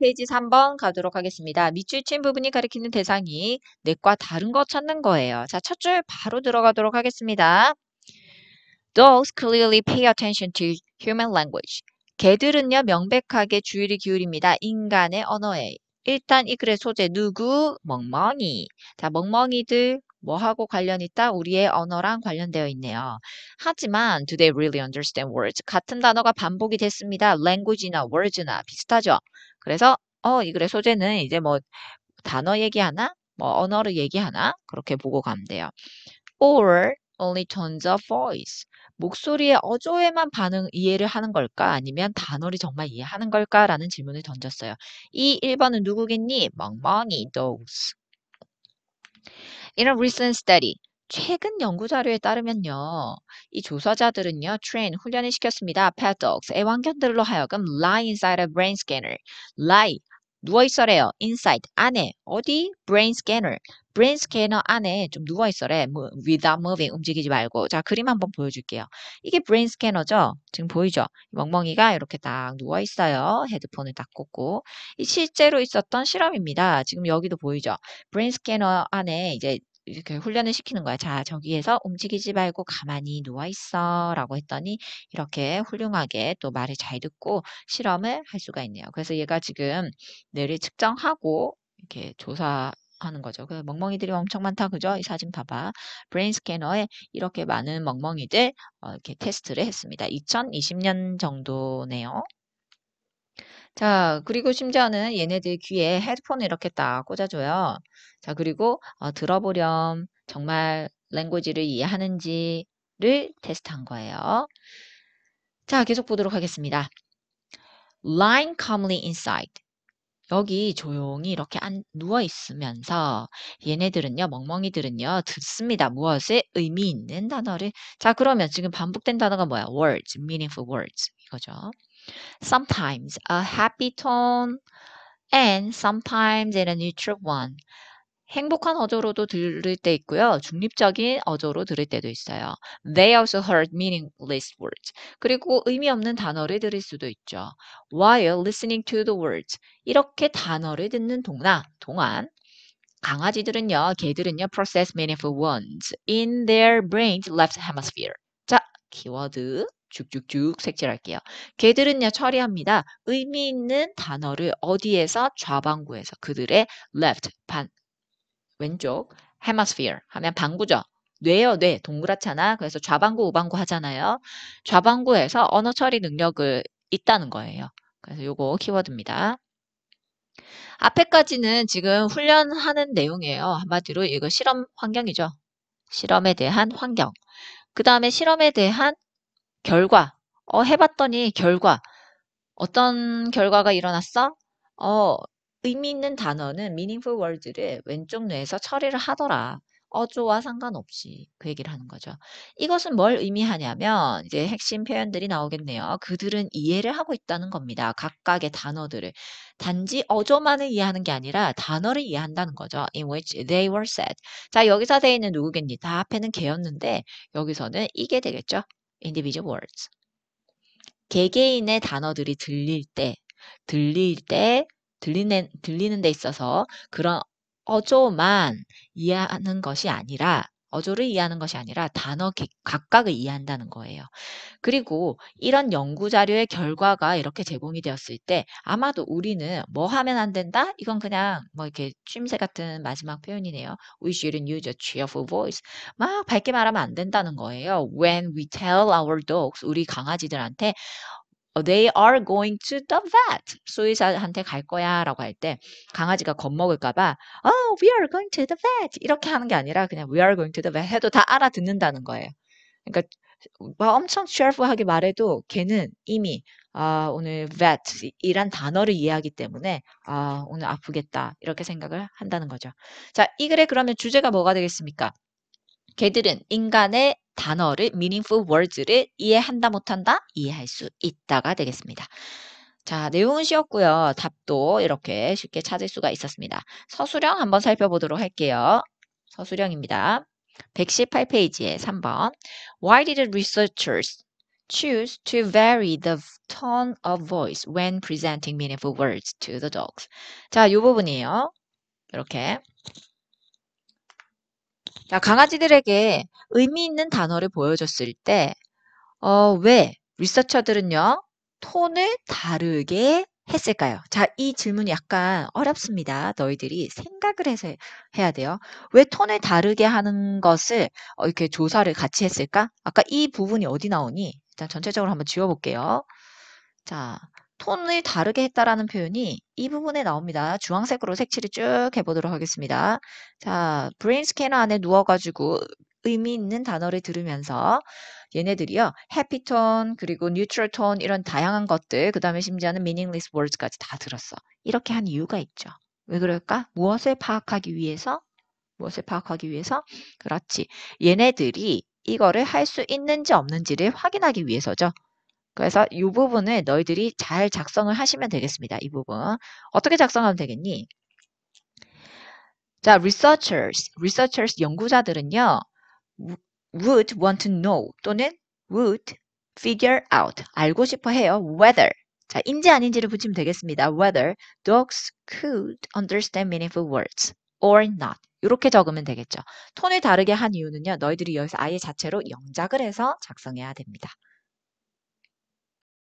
페이지 3번 가도록 하겠습니다. 밑줄 친 부분이 가리키는 대상이 내과 다른 거 찾는 거예요. 자, 첫 줄 바로 들어가도록 하겠습니다. Dogs clearly pay attention to human language. 개들은요, 명백하게 주의를 기울입니다. 인간의 언어에. 일단 이 글의 소재 누구? 멍멍이. 자, 멍멍이들 뭐하고 관련 있다? 우리의 언어랑 관련되어 있네요. 하지만 do they really understand words? 같은 단어가 반복이 됐습니다. language나 words나 비슷하죠? 그래서 어, 이 글의 소재는 이제 뭐 단어 얘기하나? 뭐 언어를 얘기하나? 그렇게 보고 가면 돼요. or only tones of voice. 목소리의 어조에만 반응 이해를 하는 걸까? 아니면 단어를 정말 이해하는 걸까? 라는 질문을 던졌어요. 이 1번은 누구겠니? 멍멍이 those. In a recent study, 최근 연구 자료에 따르면요. 이 조사자들은요. 트레인 훈련을 시켰습니다. 패독스 애완견들로 하여금 lie inside a brain scanner. lie 누워있어래요. inside 안에 어디? brain scanner. 브레인 스캐너 안에 좀 누워있어래. 뭐, without moving 움직이지 말고. 자, 그림 한번 보여줄게요. 이게 브레인 스캐너죠? 지금 보이죠? 멍멍이가 이렇게 딱 누워있어요. 헤드폰을 딱 꽂고. 실제로 있었던 실험입니다. 지금 여기도 보이죠? 브레인 스캐너 안에 이제 이렇게 훈련을 시키는 거야. 자, 저기에서 움직이지 말고 가만히 누워 있어. 라고 했더니 이렇게 훌륭하게 또 말을 잘 듣고 실험을 할 수가 있네요. 그래서 얘가 지금 뇌를 측정하고 이렇게 조사, 하는 거죠. 그 멍멍이들이 엄청 많다, 그죠? 이 사진 봐봐. 브레인 스캐너에 이렇게 많은 멍멍이들 어, 이렇게 테스트를 했습니다. 2020년 정도네요. 자, 그리고 심지어는 얘네들 귀에 헤드폰을 이렇게 딱 꽂아줘요. 자, 그리고 어, 들어보렴. 정말 랭고지를 이해하는지를 테스트한 거예요. 자, 계속 보도록 하겠습니다. Line calmly inside. 여기 조용히 이렇게 안, 누워 있으면서 얘네들은요, 멍멍이들은요, 듣습니다. 무엇에 의미 있는 단어를. 자, 그러면 지금 반복된 단어가 뭐야? words, meaningful words. 이거죠. sometimes a happy tone and sometimes in a neutral one. 행복한 어조로도 들을 때 있고요. 중립적인 어조로 들을 때도 있어요. They also heard meaningless words. 그리고 의미 없는 단어를 들을 수도 있죠. While listening to the words. 이렇게 단어를 듣는 동나, 동안 강아지들은요, 개들은요, process meaningful ones in their brain's left hemisphere. 자, 키워드 쭉쭉쭉 색칠할게요. 개들은요, 처리합니다. 의미 있는 단어를 어디에서 좌방구에서 그들의 left 반 왼쪽 hemisphere 하면 방구죠. 뇌요, 뇌. 동그랗잖아. 그래서 좌방구, 우방구 하잖아요. 좌방구에서 언어 처리 능력을 있다는 거예요. 그래서 요거 키워드입니다. 앞에까지는 지금 훈련하는 내용이에요. 한마디로 이거 실험 환경이죠. 실험에 대한 환경. 그 다음에 실험에 대한 결과. 어, 해봤더니 결과. 어떤 결과가 일어났어? 어, 의미 있는 단어는 meaningful word를 왼쪽 뇌에서 처리를 하더라. 어조와 상관없이 그 얘기를 하는 거죠. 이것은 뭘 의미하냐면 이제 핵심 표현들이 나오겠네요. 그들은 이해를 하고 있다는 겁니다. 각각의 단어들을 단지 어조만을 이해하는 게 아니라 단어를 이해한다는 거죠. In which they were said. 자 여기서 돼있는 누구겠니? 다 앞에는 개였는데 여기서는 이게 되겠죠. Individual words. 개개인의 단어들이 들릴 때 들릴 때 들리는, 들리는 데 있어서 그런 어조만 이해하는 것이 아니라 어조를 이해하는 것이 아니라 단어 각각을 이해한다는 거예요. 그리고 이런 연구 자료의 결과가 이렇게 제공이 되었을 때 아마도 우리는 뭐 하면 안 된다? 이건 그냥 뭐 이렇게 취임새 같은 마지막 표현이네요. We shouldn't use a cheerful voice. 막 밝게 말하면 안 된다는 거예요. When we tell our dogs, 우리 강아지들한테 어, they are going to the vet. 소유사한테갈 거야 라고 할 때 강아지가 겁먹을까봐 Oh, we are going to the vet. 이렇게 하는 게 아니라 그냥 we are going to the vet 해도 다 알아듣는다는 거예요. 그러니까 뭐 엄청 cheerful하게 말해도 걔는 이미 아, 오늘 vet 이란 단어를 이해하기 때문에 아, 오늘 아프겠다 이렇게 생각을 한다는 거죠. 자, 이 글의 그러면 주제가 뭐가 되겠습니까? 걔들은 인간의 단어를 meaningful words를 이해한다 못한다 이해할 수 있다가 되겠습니다. 자, 내용은 쉬웠고요. 답도 이렇게 쉽게 찾을 수가 있었습니다. 서술형 한번 살펴보도록 할게요. 서술형입니다. 118페이지에 3번 Why did the researchers choose to vary the tone of voice when presenting meaningful words to the dogs? 자, 이 부분이에요. 이렇게 자, 강아지들에게 의미 있는 단어를 보여줬을 때, 어, 왜 리서처들은요, 톤을 다르게 했을까요? 자, 이 질문이 약간 어렵습니다. 너희들이 생각을 해서 해야 돼요. 왜 톤을 다르게 하는 것을 어, 이렇게 조사를 같이 했을까? 아까 이 부분이 어디 나오니? 일단 전체적으로 한번 지워볼게요. 자, 톤을 다르게 했다라는 표현이 이 부분에 나옵니다. 주황색으로 색칠을 쭉 해보도록 하겠습니다. 자, 브레인 스캐너 안에 누워가지고 의미 있는 단어를 들으면서 얘네들이요. 해피톤 그리고 뉴트럴톤 이런 다양한 것들 그 다음에 심지어는 미닝리스 i 즈까지다 들었어. 이렇게 한 이유가 있죠. 왜 그럴까? 무엇을 파악하기 위해서? 무엇을 파악하기 위해서? 그렇지. 얘네들이 이거를 할 수 있는지 없는지를 확인하기 위해서죠. 그래서 이 부분을 너희들이 잘 작성을 하시면 되겠습니다. 이 부분. 어떻게 작성하면 되겠니? 자, researchers, researchers 연구자들은요. would want to know 또는 would figure out 알고 싶어 해요. whether 자, 인지 아닌지를 붙이면 되겠습니다. whether dogs could understand meaningful words or not. 이렇게 적으면 되겠죠. 톤을 다르게 한 이유는요. 너희들이 여기서 아예 자체로 영작을 해서 작성해야 됩니다.